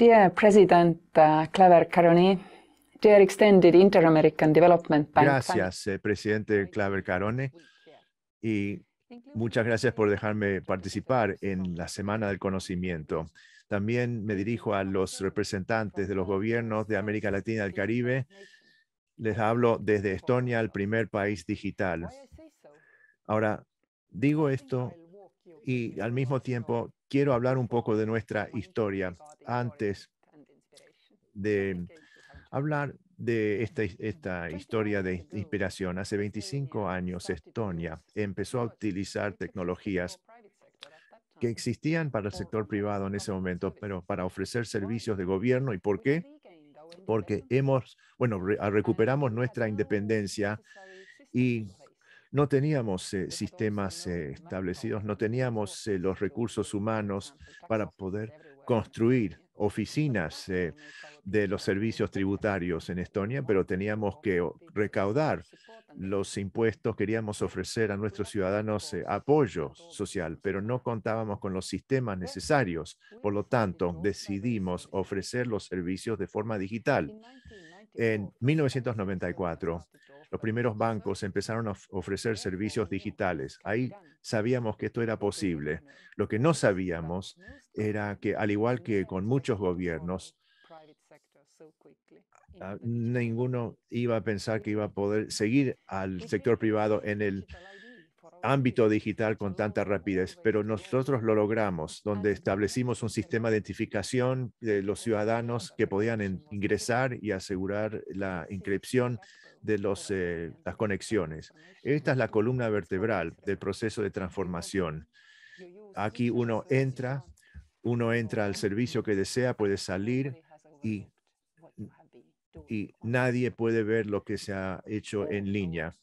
Uh, Development Gracias, eh, Presidente Claver carone Y muchas gracias por dejarme participar en la Semana del Conocimiento. También me dirijo a los representantes de los gobiernos de América Latina y el Caribe. Les hablo desde Estonia, el primer país digital. Ahora, digo esto y al mismo tiempo quiero hablar un poco de nuestra historia antes de hablar de esta, historia de inspiración. Hace 25 años, Estonia empezó a utilizar tecnologías que existían para el sector privado en ese momento, pero para ofrecer servicios de gobierno. ¿Y por qué? Porque hemos, bueno, recuperamos nuestra independencia y no teníamos eh, sistemas eh, establecidos, no teníamos eh, los recursos humanos para poder construir oficinas de los servicios tributarios en Estonia, pero teníamos que recaudar los impuestos, queríamos ofrecer a nuestros ciudadanos apoyo social, pero no contábamos con los sistemas necesarios. Por lo tanto, decidimos ofrecer los servicios de forma digital en 1994 los primeros bancos empezaron a ofrecer servicios digitales. Ahí sabíamos que esto era posible. Lo que no sabíamos era que, al igual que con muchos gobiernos, ah, ninguno iba a pensar que iba a poder seguir al sector privado en el ámbito digital con oh, tanta rapidez, pero nosotros lo logramos, donde ah, establecimos un sistema de identificación de los ciudadanos que podían ingresar y asegurar la inscripción de los, eh, las conexiones. Esta es la columna vertebral del proceso de transformación. Aquí uno entra, uno entra al servicio que desea, puede salir y nadie puede ver lo que se ha hecho en línea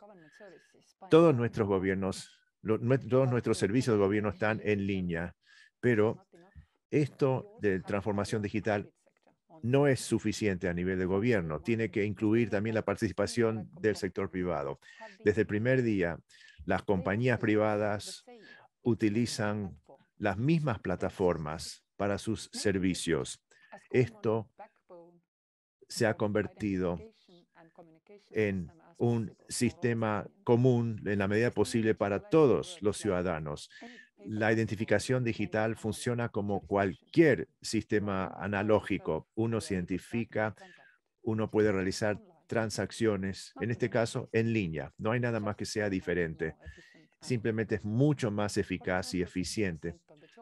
todos nuestros gobiernos, todos nuestros servicios de gobierno están en línea, pero esto de transformación digital no es suficiente a nivel de gobierno. Tiene que incluir también la participación del sector privado. Desde el primer día, las compañías privadas utilizan las mismas plataformas para sus servicios. Esto se ha convertido en un sistema común en la medida posible para todos los ciudadanos. La identificación digital funciona como cualquier sistema analógico. Uno se identifica, uno puede realizar transacciones, en este caso en línea. No hay nada más que sea diferente. Simplemente es mucho más eficaz y eficiente.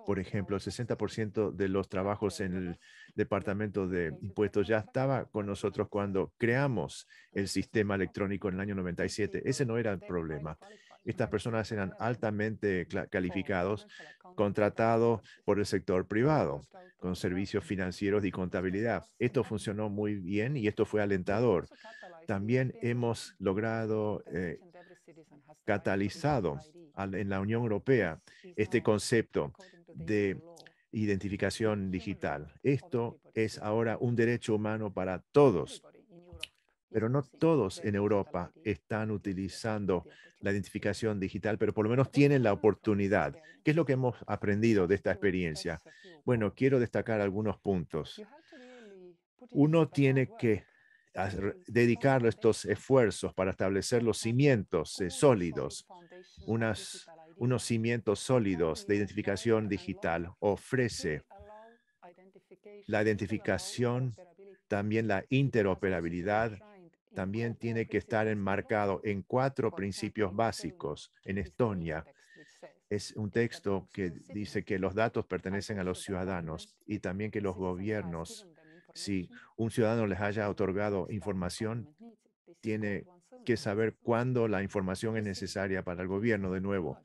Por ejemplo, el 60% de los trabajos en el Departamento de Impuestos ya estaba con nosotros cuando creamos el sistema electrónico en el año 97. Ese no era el problema. Estas personas eran altamente calificados, contratados por el sector privado, con servicios financieros y contabilidad. Esto funcionó muy bien y esto fue alentador. También hemos logrado eh, catalizar catalizado en la Unión Europea este concepto de identificación digital. Esto es ahora un derecho humano para todos, pero no todos en Europa están utilizando la identificación digital, pero por lo menos tienen la oportunidad. ¿Qué es lo que hemos aprendido de esta experiencia? Bueno, quiero destacar algunos puntos. Uno tiene que dedicar estos esfuerzos para establecer los cimientos eh, sólidos, unas unos cimientos sólidos de identificación digital. Ofrece la identificación, también la interoperabilidad, también tiene que estar enmarcado en cuatro principios básicos en Estonia. Es un texto que dice que los datos pertenecen a los ciudadanos y también que los gobiernos, si un ciudadano les haya otorgado información, tiene que saber cuándo la información es necesaria para el gobierno de nuevo.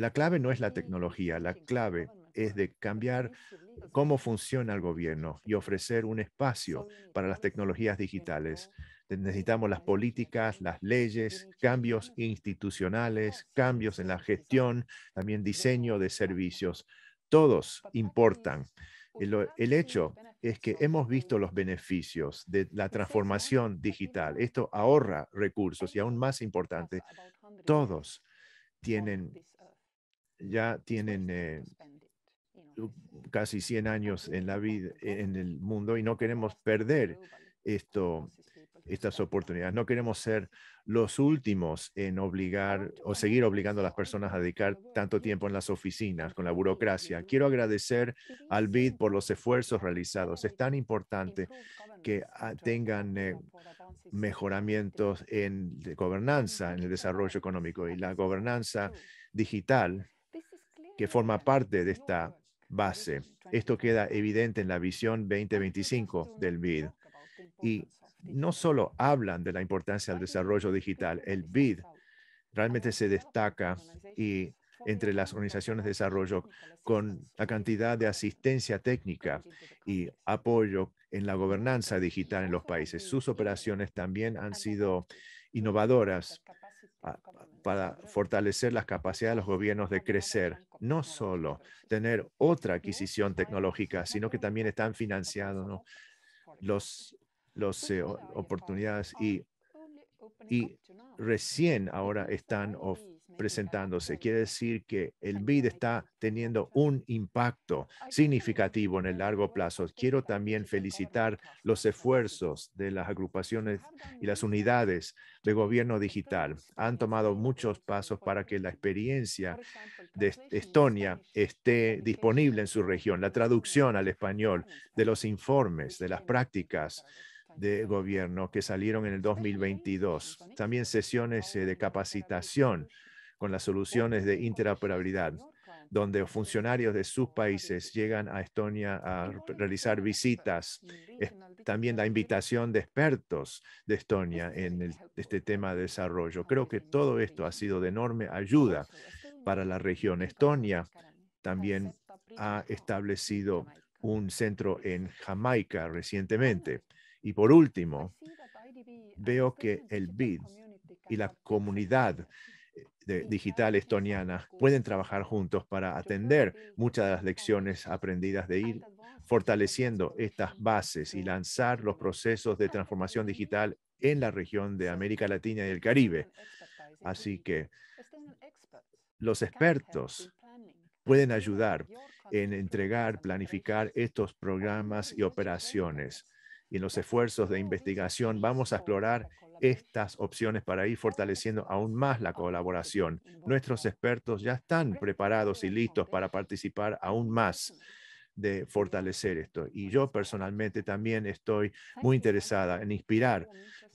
La clave no es la mm, tecnología, la clave es de cambiar cómo funciona el gobierno y ofrecer un espacio para las tecnologías digitales. Necesitamos las políticas, las leyes, cambios institucionales, cambios en la gestión, también diseño de servicios. Todos importan. El, hecho es que hemos visto los beneficios de la transformación digital. Esto ahorra recursos y aún más importante, todos tienen ya tienen eh, casi 100 años en la vida, en el mundo y no queremos perder esto, estas oportunidades. No queremos ser los últimos en obligar o seguir obligando a las personas a dedicar tanto tiempo en las oficinas, con la burocracia. Quiero agradecer al BID por los esfuerzos realizados. Es tan importante que ah, tengan eh, mejoramientos en gobernanza, en el desarrollo económico y la gobernanza digital que forma parte de esta base. Esto queda evidente en la visión 2025 del BID. Y no solo hablan de la importancia del desarrollo digital, el BID realmente se destaca y entre las organizaciones de desarrollo con la cantidad de asistencia técnica y apoyo en la gobernanza digital en los países. Sus operaciones también han sido innovadoras, para fortalecer las capacidades de los gobiernos de crecer, no solo tener otra adquisición tecnológica, sino que también están financiando los las los, eh, oportunidades y, y recién ahora están ofreciendo presentándose. Quiere decir que el BID está teniendo un impacto significativo en el largo plazo. Quiero también felicitar los esfuerzos de las agrupaciones y las unidades de gobierno digital. Han tomado muchos pasos para que la experiencia de Estonia esté disponible en su región. La traducción al español de los informes, de las prácticas de gobierno que salieron en el 2022. También sesiones eh, de capacitación con las soluciones de interoperabilidad, donde funcionarios de sus países llegan a Estonia a realizar visitas. también la invitación de expertos de Estonia en este tema de desarrollo. Creo que todo esto ha sido de enorme ayuda este para la región. Estonia también ha establecido un centro en Jamaica recientemente. Y por último, veo que el BID y la comunidad digital estoniana pueden trabajar juntos para atender muchas de las lecciones aprendidas de ir fortaleciendo estas bases y lanzar los procesos de transformación digital en la región de América Latina y el Caribe. Así que los expertos pueden ayudar en entregar, planificar estos programas y operaciones. Y en los esfuerzos de investigación vamos a explorar estas opciones para ir fortaleciendo aún más la colaboración. Nuestros expertos ya están preparados y listos para participar aún más de fortalecer esto. Y yo personalmente también estoy muy interesada en inspirar,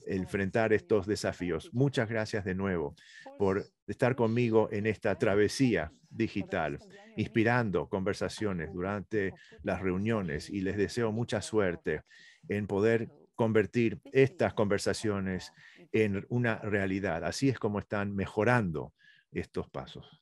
enfrentar estos desafíos. Muchas gracias de nuevo por estar conmigo en esta travesía digital, inspirando conversaciones durante las reuniones y les deseo mucha suerte en poder convertir estas conversaciones en una realidad. Así es como están mejorando estos pasos.